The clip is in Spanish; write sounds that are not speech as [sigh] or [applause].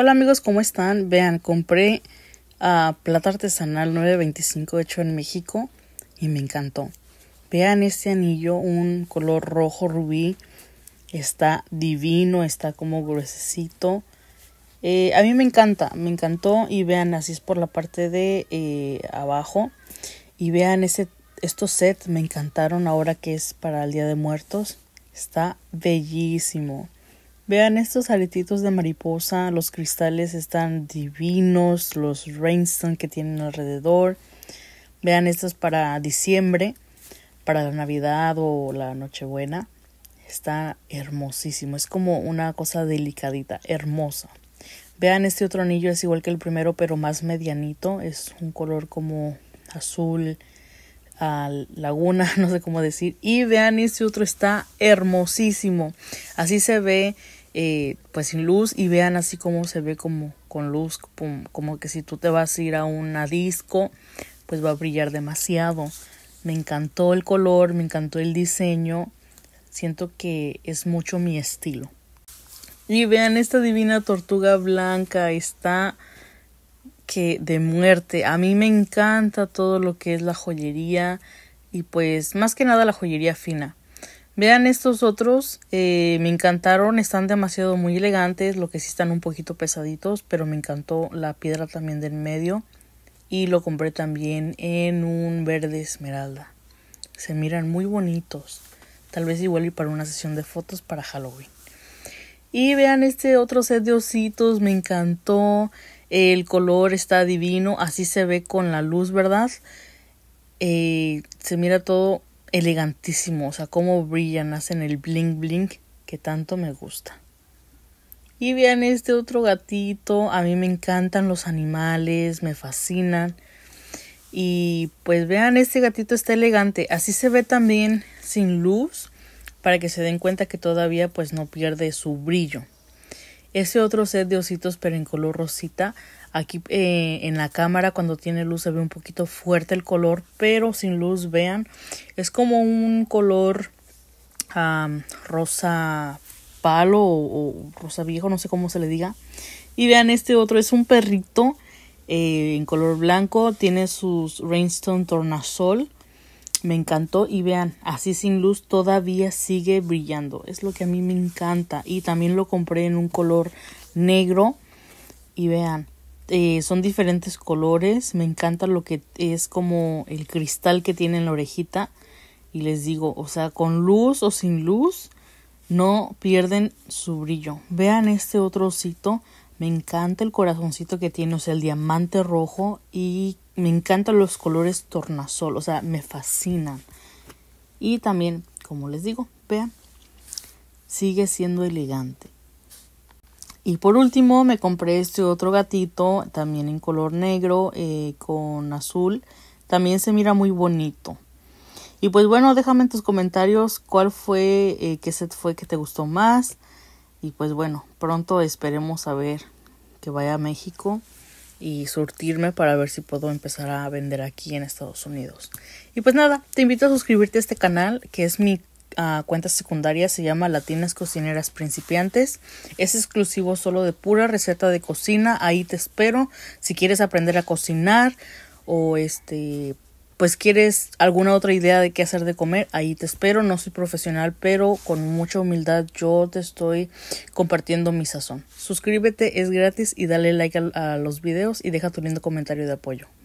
Hola amigos, ¿cómo están? Vean, compré ah, plata artesanal 925 hecho en México y me encantó. Vean este anillo, un color rojo rubí. Está divino, está como gruesecito. Eh, a mí me encanta, me encantó. Y vean, así es por la parte de eh, abajo. Y vean, ese, estos sets me encantaron ahora que es para el Día de Muertos. Está bellísimo. Vean estos aretitos de mariposa, los cristales están divinos, los rainstone que tienen alrededor. Vean estos para diciembre, para la Navidad o la Nochebuena. Está hermosísimo, es como una cosa delicadita, hermosa. Vean este otro anillo, es igual que el primero, pero más medianito, es un color como azul, laguna, [laughs] no sé cómo decir. Y vean, este otro está hermosísimo. Así se ve eh, pues sin luz y vean así como se ve como con luz, como, como que si tú te vas a ir a una disco, pues va a brillar demasiado. Me encantó el color, me encantó el diseño, siento que es mucho mi estilo. Y vean esta divina tortuga blanca, está que de muerte. A mí me encanta todo lo que es la joyería y pues más que nada la joyería fina. Vean estos otros, eh, me encantaron, están demasiado muy elegantes, lo que sí están un poquito pesaditos, pero me encantó la piedra también del medio y lo compré también en un verde esmeralda. Se miran muy bonitos, tal vez igual y para una sesión de fotos para Halloween. Y vean este otro set de ositos, me encantó. El color está divino, así se ve con la luz, ¿verdad? Eh, se mira todo elegantísimo, o sea, cómo brillan, hacen el bling bling que tanto me gusta. Y vean este otro gatito, a mí me encantan los animales, me fascinan. Y pues vean, este gatito está elegante, así se ve también sin luz para que se den cuenta que todavía pues no pierde su brillo. Ese otro set de ositos pero en color rosita Aquí eh, en la cámara cuando tiene luz se ve un poquito fuerte el color, pero sin luz vean, es como un color rosa palo o, rosa viejo, no sé cómo se le diga. Y vean este otro, es un perrito eh, en color blanco, tiene sus Rainstone Tornasol. Me encantó y vean, así sin luz todavía sigue brillando. Es lo que a mí me encanta. Y también lo compré en un color negro. Y vean, eh, son diferentes colores. Me encanta lo que es como el cristal que tiene en la orejita. Y les digo, o sea, con luz o sin luz, no pierden su brillo. Vean este otro osito. Me encanta el corazoncito que tiene, o sea, el diamante rojo. Y me encantan los colores tornasol, o sea, me fascinan. Y también, como les digo, vean, sigue siendo elegante. Y por último me compré este otro gatito, también en color negro eh, con azul. También se mira muy bonito. Y pues bueno, déjame en tus comentarios cuál fue, eh, qué set fue que te gustó más. Y pues bueno, pronto esperemos a ver que vaya a México y surtirme para ver si puedo empezar a vender aquí en Estados Unidos. Y pues nada, te invito a suscribirte a este canal que es mi cuentas secundarias se llama Latinas Cocineras Principiantes. Es exclusivo solo de pura receta de cocina. Ahí te espero. Si quieres aprender a cocinar o este pues quieres alguna otra idea de qué hacer de comer, ahí te espero. No soy profesional, pero con mucha humildad yo te estoy compartiendo mi sazón. Suscríbete, es gratis y dale like a, a los videos y deja tu lindo comentario de apoyo.